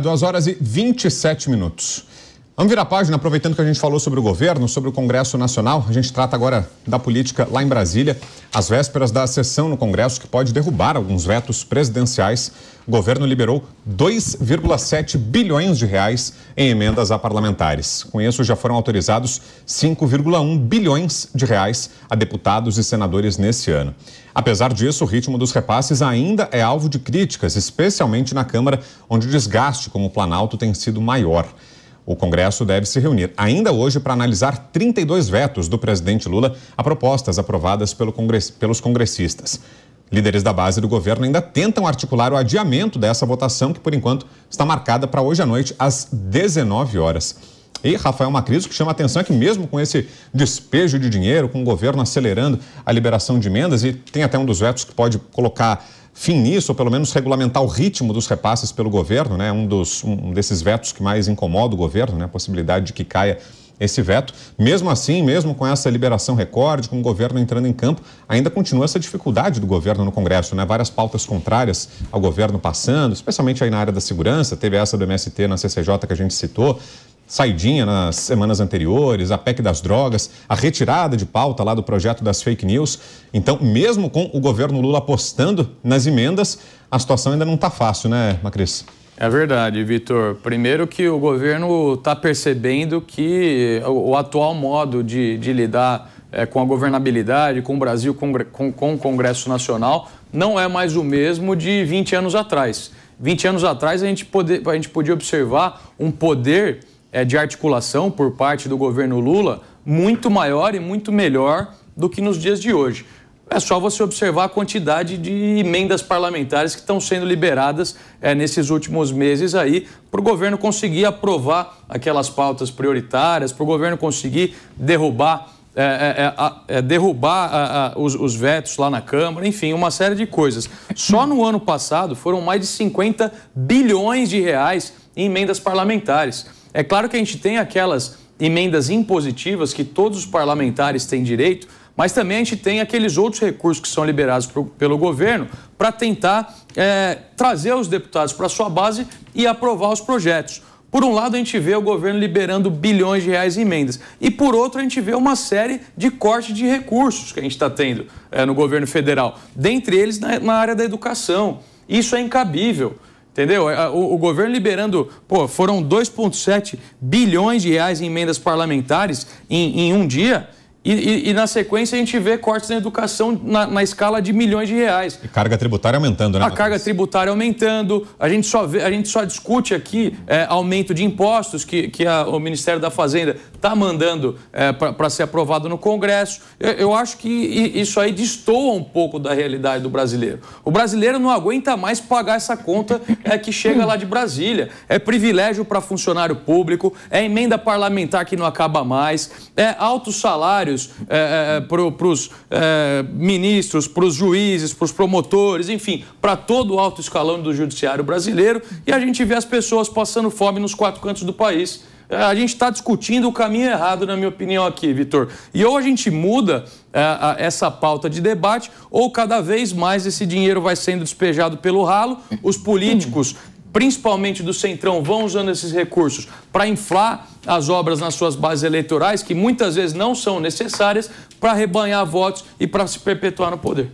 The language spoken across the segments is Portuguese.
Duas 2 horas e 27 minutos. Vamos virar a página, aproveitando que a gente falou sobre o governo, sobre o Congresso Nacional. A gente trata agora da política lá em Brasília, às vésperas da sessão no Congresso que pode derrubar alguns vetos presidenciais. O governo liberou 2,7 bilhões de reais em emendas a parlamentares. Com isso, já foram autorizados 5,1 bilhões de reais a deputados e senadores nesse ano. Apesar disso, o ritmo dos repasses ainda é alvo de críticas, especialmente na Câmara, onde o desgaste com o Planalto tem sido maior. O Congresso deve se reunir ainda hoje para analisar 32 vetos do presidente Lula a propostas aprovadas pelo pelos congressistas. Líderes da base do governo ainda tentam articular o adiamento dessa votação, que por enquanto está marcada para hoje à noite, às 19 horas. E, Rafael, Macris, o que chama a atenção é que, mesmo com esse despejo de dinheiro, com o governo acelerando a liberação de emendas, e tem até um dos vetos que pode colocar fim nisso, ou pelo menos regulamentar o ritmo dos repasses pelo governo, né? Um, dos, um desses vetos que mais incomoda o governo, né? A possibilidade de que caia esse veto. Mesmo assim, mesmo com essa liberação recorde, com o governo entrando em campo, ainda continua essa dificuldade do governo no Congresso, né? Várias pautas contrárias ao governo passando, especialmente aí na área da segurança, teve essa do MST na CCJ que a gente citou saidinha nas semanas anteriores, a PEC das drogas, a retirada de pauta lá do projeto das fake news. Então, mesmo com o governo Lula apostando nas emendas, a situação ainda não está fácil, né, Macris? É verdade, Vitor. Primeiro que o governo está percebendo que o atual modo de, de lidar é, com a governabilidade, com o Brasil, com, com, com o Congresso Nacional, não é mais o mesmo de 20 anos atrás. 20 anos atrás a gente, poder, a gente podia observar um poder é, de articulação por parte do governo Lula muito maior e muito melhor do que nos dias de hoje. É só você observar a quantidade de emendas parlamentares que estão sendo liberadas é, nesses últimos meses aí, para o governo conseguir aprovar aquelas pautas prioritárias, para o governo conseguir derrubar, é, é, é, é, derrubar a, a, os, os vetos lá na Câmara, enfim, uma série de coisas. Só no ano passado foram mais de 50 bilhões de reais em emendas parlamentares. É claro que a gente tem aquelas emendas impositivas que todos os parlamentares têm direito, mas também a gente tem aqueles outros recursos que são liberados pro, pelo governo para tentar é, trazer os deputados para sua base e aprovar os projetos. Por um lado, a gente vê o governo liberando bilhões de reais em emendas, e por outro, a gente vê uma série de cortes de recursos que a gente está tendo é, no governo federal, dentre eles na, na área da educação. Isso é incabível. Entendeu? É, o, o, governo liberando, pô, foram 2,7 bilhões de reais em emendas parlamentares em, em um dia. E, e, e, na sequência a gente vê cortes na educação na, na, escala de milhões de reais. E carga tributária aumentando, né? A carga tributária aumentando. A gente só, vê, a gente só discute aqui é, aumento de impostos que, que a, o Ministério da Fazenda está mandando é, para ser aprovado no Congresso. Eu, eu, acho que isso aí destoa um pouco da realidade do brasileiro. O brasileiro não aguenta mais pagar essa conta é, que chega lá de Brasília. É privilégio para funcionário público, é emenda parlamentar que não acaba mais, é alto salário para os eh, eh, eh, ministros, para os juízes, para os promotores, enfim, para todo o alto escalão do judiciário brasileiro. E a gente vê as pessoas passando fome nos quatro cantos do país a gente está discutindo o caminho errado, na minha opinião, aqui, Vitor. E ou a gente muda uh, essa pauta de debate, ou cada vez mais esse dinheiro vai sendo despejado pelo ralo, os políticos principalmente do Centrão, vão usando esses recursos para inflar as obras nas suas bases eleitorais, que muitas vezes não são necessárias, para rebanhar votos e para se perpetuar no poder.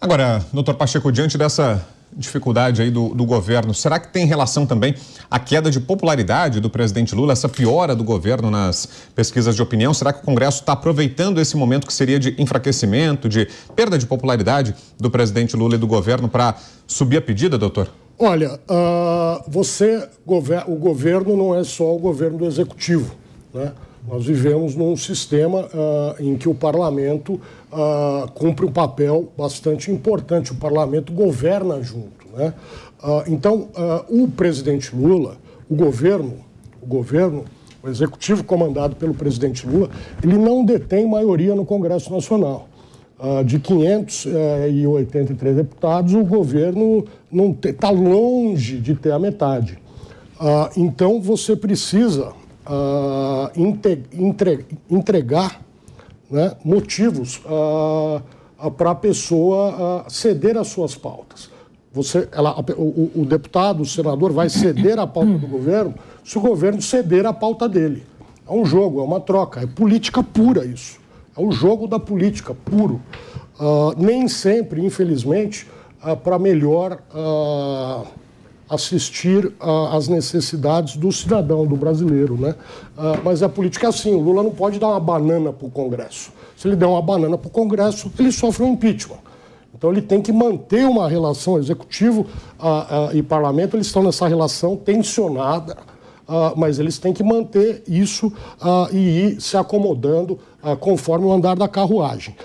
Agora, doutor Pacheco, diante dessa dificuldade aí do, do, governo, será que tem relação também a queda de popularidade do presidente Lula, essa piora do governo nas pesquisas de opinião? Será que o Congresso está aproveitando esse momento que seria de enfraquecimento, de perda de popularidade do presidente Lula e do governo para subir a pedida, doutor? Olha, uh, você, o governo não é só o governo do executivo. Né? Nós vivemos num sistema uh, em que o parlamento uh, cumpre um papel bastante importante, o parlamento governa junto. Né? então, o presidente Lula, o governo, o governo, o executivo comandado pelo presidente Lula, ele não detém maioria no Congresso Nacional. Ah, de 583 eh, deputados, o governo não está longe de ter a metade. Ah, então você precisa ah, entregar né, motivos para a pessoa ceder as suas pautas. Você, ela, o, o deputado, o senador vai ceder a pauta do governo se o governo ceder a pauta dele. É um jogo, é uma troca, é política pura isso. É o jogo da política puro. Uh, nem sempre, infelizmente, uh, para melhor uh, assistir às necessidades do cidadão, do brasileiro. Né? mas a política é assim: o Lula não pode dar uma banana para o Congresso. Se ele der uma banana para o Congresso, ele sofre um impeachment. Então ele tem que manter uma relação executivo e parlamento, eles estão nessa relação tensionada, ah, mas eles têm que manter isso ah, e ir se acomodando ah, conforme o andar da carruagem.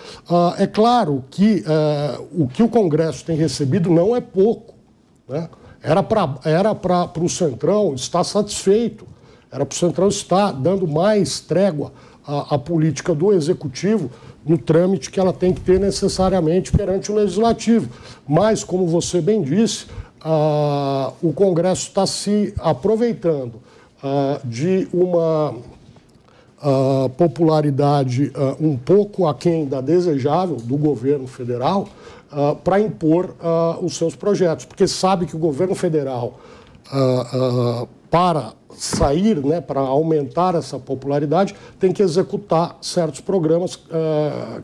é claro que eh, o que o Congresso tem recebido não é pouco. Né? Era para era o Centrão estar satisfeito, era para o Centrão estar dando mais trégua à, à política do Executivo no trâmite que ela tem que ter necessariamente perante o Legislativo. Mas, como você bem disse, o Congresso está se aproveitando ah, de uma ah, popularidade ah, um pouco aquém da desejável do governo federal para impor os seus projetos, porque sabe que o governo federal, para sair, né, para aumentar essa popularidade, tem que executar certos programas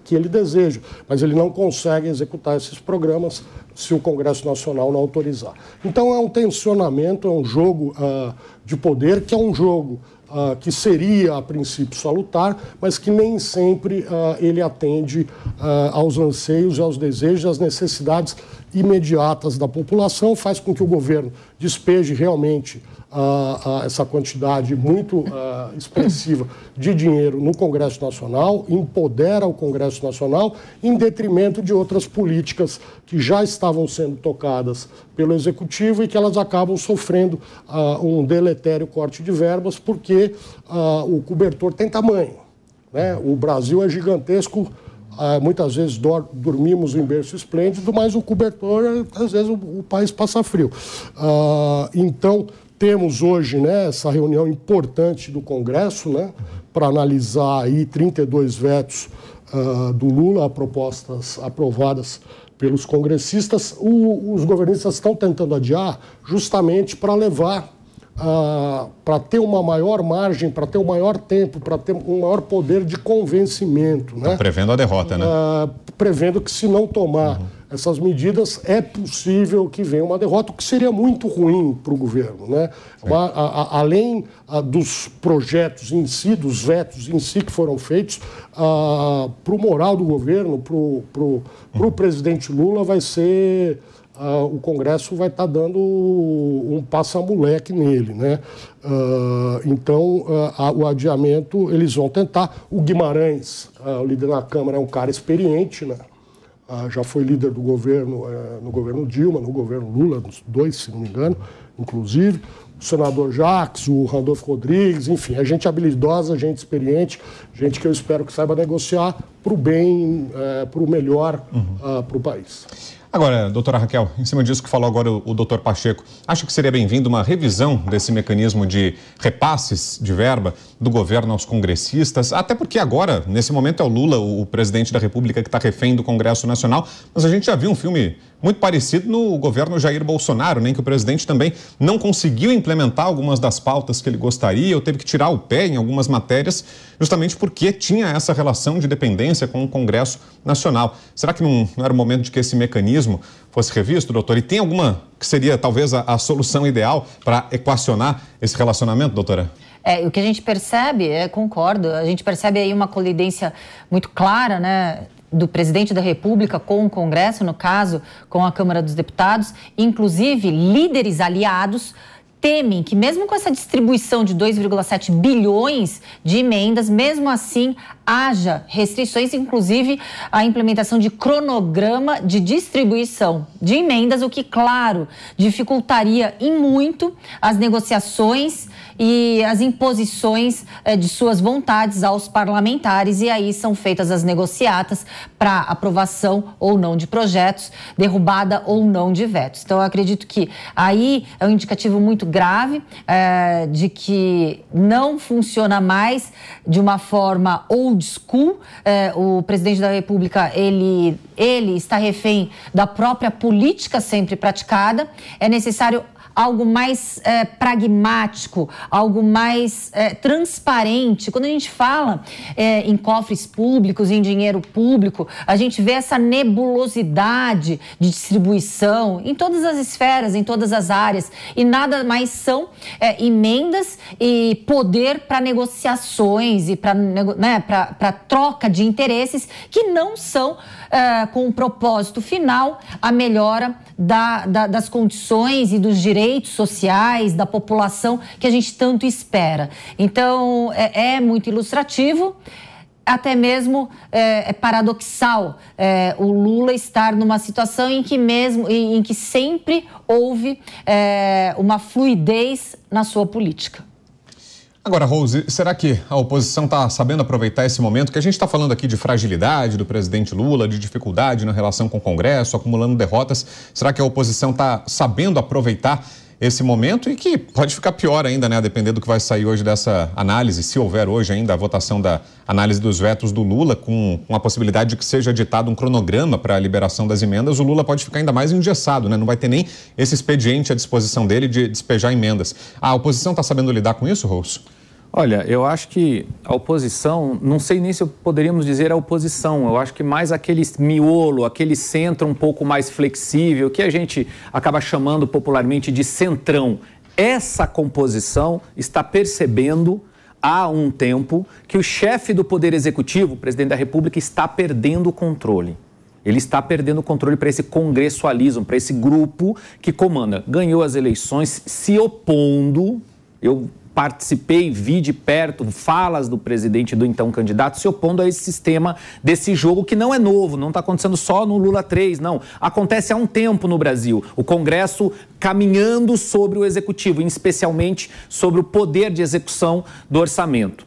que ele deseja, mas ele não consegue executar esses programas se o Congresso Nacional não autorizar. Então é um tensionamento, é um jogo uh, de poder, que é um jogo uh, que seria a princípio salutar, mas que nem sempre uh, ele atende aos anseios, aos desejos, às necessidades imediatas da população, faz com que o governo despeje realmente essa quantidade muito expressiva de dinheiro no Congresso Nacional, empodera o Congresso Nacional, em detrimento de outras políticas que já estavam estavam sendo tocadas pelo executivo e que elas acabam sofrendo uh, um deletério corte de verbas porque uh, o cobertor tem tamanho. Né? O Brasil é gigantesco. Uh, muitas vezes dor, dormimos em berço esplêndido, mas o cobertor, às vezes, o, o país passa frio. então, temos hoje né, essa reunião importante do Congresso né, para analisar aí 32 vetos uh, do Lula a propostas aprovadas pelos congressistas, o, os governistas estão tentando adiar justamente para levar ah, para ter uma maior margem, para ter um maior tempo, para ter um maior poder de convencimento. Né? Tá prevendo a derrota, né? Ah, prevendo que se não tomar uhum. essas medidas, é possível que venha uma derrota, o que seria muito ruim para o governo. Né? a, a, além dos projetos em si, dos vetos em si que foram feitos, ah, para o moral do governo, para o uhum. presidente Lula, vai ser ah, o Congresso vai estar tá dando um passa-moleque nele. Né? Ah, então, ah, o adiamento eles vão tentar. O Guimarães, ah, o líder na Câmara, é um cara experiente, né? Ah, já foi líder do governo, eh, no governo Dilma, no governo Lula, nos dois, se não me engano, inclusive o senador Jacques, o Randolfo Rodrigues, enfim, a é gente habilidosa, gente experiente, gente que eu espero que saiba negociar para o bem, é, eh, para o melhor uhum. uh, ah, para o país. Agora, doutora Raquel, em cima disso que falou agora o, o doutor Pacheco, acha que seria bem-vindo uma revisão desse mecanismo de repasses de verba do governo aos congressistas? Até porque agora, nesse momento, é o Lula, o, o presidente da República, que está refém do Congresso Nacional, mas a gente já viu um filme muito parecido no governo Jair Bolsonaro, nem né, que o presidente também não conseguiu implementar algumas das pautas que ele gostaria, ou teve que tirar o pé em algumas matérias, justamente porque tinha essa relação de dependência com o Congresso Nacional. Será que não, não era o momento de que esse mecanismo fosse revisto, doutor? E tem alguma que seria talvez a, a solução ideal para equacionar esse relacionamento, doutora? É, o que a gente percebe, é, concordo, a gente percebe aí uma colidência muito clara, né? do presidente da República com o Congresso, no caso, com a Câmara dos Deputados, inclusive líderes aliados temem que, mesmo com essa distribuição de 2,7 bilhões de emendas, mesmo assim haja restrições, inclusive a implementação de cronograma de distribuição de emendas, o que, claro, dificultaria em muito as negociações e as imposições eh, de suas vontades aos parlamentares. E aí são feitas as negociatas para aprovação ou não de projetos, derrubada ou não de vetos. Então, eu acredito que aí é um indicativo muito grave eh, de que não funciona mais de uma forma old school. Eh, o presidente da República, ele, ele está refém da própria política sempre praticada. É necessário algo mais é, pragmático, algo mais é, transparente. Quando a gente fala é, em cofres públicos, em dinheiro público, a gente vê essa nebulosidade de distribuição em todas as esferas, em todas as áreas, e nada mais são é, emendas e poder para negociações e para né, troca de interesses que não são é, com o propósito final a melhora da, da, das condições e dos direitos sociais da população que a gente tanto espera. Então, é, é muito ilustrativo até mesmo é, é paradoxal é, o Lula estar numa situação em que mesmo em, em que sempre houve é, uma fluidez na sua política. Agora, Rose, será que a oposição está sabendo aproveitar esse momento que a gente está falando aqui de fragilidade do presidente Lula, de dificuldade na relação com o Congresso, acumulando derrotas? Será que a oposição está sabendo aproveitar esse momento e que pode ficar pior ainda, né? A depender do que vai sair hoje dessa análise, se houver hoje ainda a votação da análise dos vetos do Lula, com, com a possibilidade de que seja ditado um cronograma para a liberação das emendas, o Lula pode ficar ainda mais engessado, né? Não vai ter nem esse expediente à disposição dele de despejar emendas. A oposição está sabendo lidar com isso, Rousseau? Olha, eu acho que a oposição, não sei nem se poderíamos dizer a oposição, eu acho que mais aquele miolo, aquele centro um pouco mais flexível, que a gente acaba chamando popularmente de centrão. Essa composição está percebendo há um tempo que o chefe do Poder Executivo, o presidente da República, está perdendo o controle. Ele está perdendo o controle para esse congressualismo, para esse grupo que comanda. Ganhou as eleições se opondo eu participei, vi de perto falas do presidente do então candidato se opondo a esse sistema desse jogo que não é novo, não está acontecendo só no Lula 3, não. Acontece há um tempo no Brasil. O Congresso caminhando sobre o executivo, especialmente sobre o poder de execução do orçamento.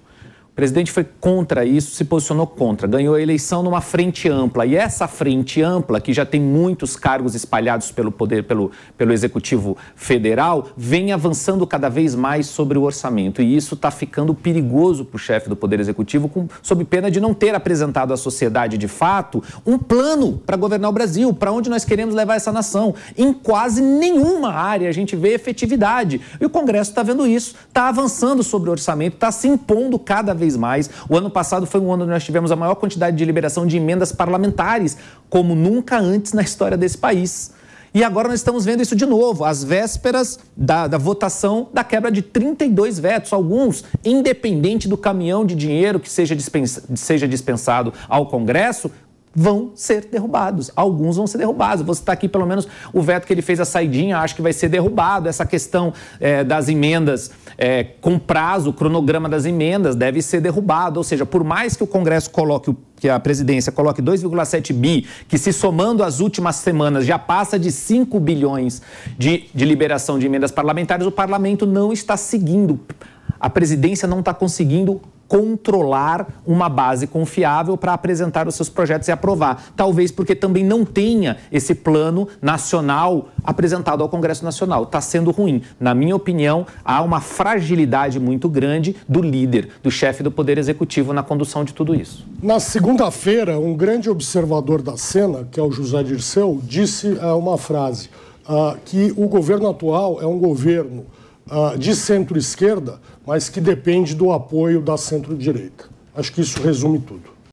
O presidente foi contra isso, se posicionou contra, ganhou a eleição numa frente ampla. E essa frente ampla, que já tem muitos cargos espalhados pelo poder, pelo, pelo Executivo Federal, vem avançando cada vez mais sobre o orçamento. E isso está ficando perigoso para o chefe do Poder Executivo, com, sob pena de não ter apresentado à sociedade, de fato, um plano para governar o Brasil, para onde nós queremos levar essa nação. Em quase nenhuma área a gente vê efetividade. E o Congresso está vendo isso, está avançando sobre o orçamento, está se impondo cada vez vez mais. O ano passado foi um ano onde nós tivemos a maior quantidade de liberação de emendas parlamentares, como nunca antes na história desse país. E agora nós estamos vendo isso de novo, às vésperas da, da, votação da quebra de 32 vetos, alguns, independente do caminhão de dinheiro que seja, dispensa, seja dispensado ao Congresso, vão ser derrubados. Alguns vão ser derrubados. Você está aqui, pelo menos, o veto que ele fez a saidinha, acho que vai ser derrubado. Essa questão é, das emendas é, com prazo, o cronograma das emendas deve ser derrubado. Ou seja, por mais que o Congresso coloque o que a presidência coloque 2,7 bi, que se somando às últimas semanas já passa de 5 bilhões de, de liberação de emendas parlamentares, o parlamento não está seguindo. A presidência não está conseguindo controlar uma base confiável para apresentar os seus projetos e aprovar. Talvez porque também não tenha esse plano nacional apresentado ao Congresso Nacional. Está sendo ruim. Na minha opinião, há uma fragilidade muito grande do líder, do chefe do Poder Executivo na condução de tudo isso. Na segunda-feira, um grande observador da cena, que é o José Dirceu, disse uh, uma frase uh, que o governo atual é um governo uh, de centro-esquerda mas que depende do apoio da centro-direita. Acho que isso resume tudo.